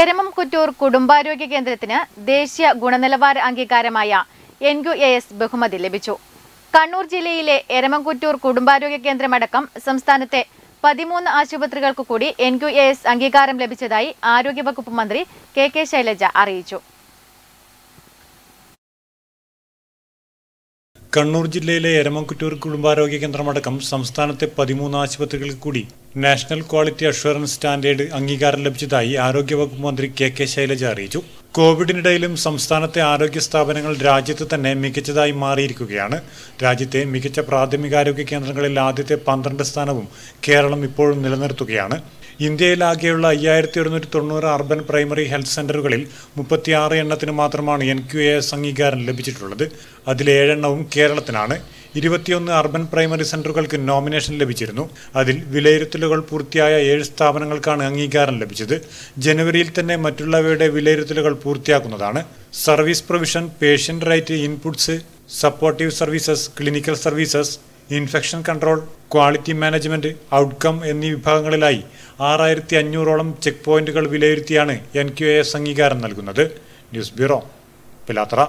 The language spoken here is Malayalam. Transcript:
എരമം കുറ്റൂർ കുടുംബാരോഗ്യ കേന്ദ്രത്തിന് ദേശീയ ഗുണനിലവാര അംഗീകാരമായ എൻ യു എ എസ് ബഹുമതി ലഭിച്ചു കണ്ണൂർ ജില്ലയിലെ എരമംകുറ്റൂർ കുടുംബാരോഗ്യ കേന്ദ്രമടക്കം സംസ്ഥാനത്തെ പതിമൂന്ന് ആശുപത്രികൾക്കു കൂടി എൻ ക്യു എ എസ് അംഗീകാരം ലഭിച്ചതായി ആരോഗ്യവകുപ്പ് മന്ത്രി കെ കെ ശൈലജ അറിയിച്ചു കണ്ണൂർ ജില്ലയിലെ എരമംകുറ്റൂർ കുടുംബാരോഗ്യ കേന്ദ്രമടക്കം സംസ്ഥാനത്തെ പതിമൂന്ന് ആശുപത്രികളിൽ കൂടി നാഷണൽ ക്വാളിറ്റി അഷ്വറൻസ് സ്റ്റാൻഡേർഡ് അംഗീകാരം ലഭിച്ചതായി ആരോഗ്യവകുപ്പ് മന്ത്രി കെ കെ ശൈലജ അറിയിച്ചു കോവിഡിനിടയിലും സംസ്ഥാനത്തെ ആരോഗ്യ സ്ഥാപനങ്ങൾ രാജ്യത്ത് തന്നെ മികച്ചതായി മാറിയിരിക്കുകയാണ് രാജ്യത്തെ മികച്ച പ്രാഥമികാരോഗ്യ കേന്ദ്രങ്ങളിൽ ആദ്യത്തെ പന്ത്രണ്ട് സ്ഥാനവും കേരളം ഇപ്പോഴും നിലനിർത്തുകയാണ് ഇന്ത്യയിലാകെയുള്ള അയ്യായിരത്തി ഒരുന്നൂറ്റി തൊണ്ണൂറ് അർബൻ പ്രൈമറി ഹെൽത്ത് സെന്ററുകളിൽ മുപ്പത്തിയാറ് എണ്ണത്തിന് മാത്രമാണ് എൻ ക്യു എസ് അംഗീകാരം ലഭിച്ചിട്ടുള്ളത് അതിൽ ഏഴെണ്ണവും കേരളത്തിനാണ് ഇരുപത്തിയൊന്ന് അർബൻ പ്രൈമറി സെന്ററുകൾക്ക് നോമിനേഷൻ ലഭിച്ചിരുന്നു അതിൽ വിലയിരുത്തലുകൾ പൂർത്തിയായ ഏഴ് സ്ഥാപനങ്ങൾക്കാണ് അംഗീകാരം ലഭിച്ചത് ജനുവരിയിൽ തന്നെ മറ്റുള്ളവയുടെ വിലയിരുത്തലുകൾ പൂർത്തിയാക്കുന്നതാണ് service provision patient right inputs supportive services clinical services infection control quality management outcome എന്നീ വിഭാഗങ്ങളിലായി ആറായിരത്തി അഞ്ഞൂറോളം ചെക്ക് പോയിന്റുകൾ വിലയിരുത്തിയാണ് എൻ ക്യു എ എസ് അംഗീകാരം നൽകുന്നത് ന്യൂസ് ബ്യൂറോ പിലാത്ര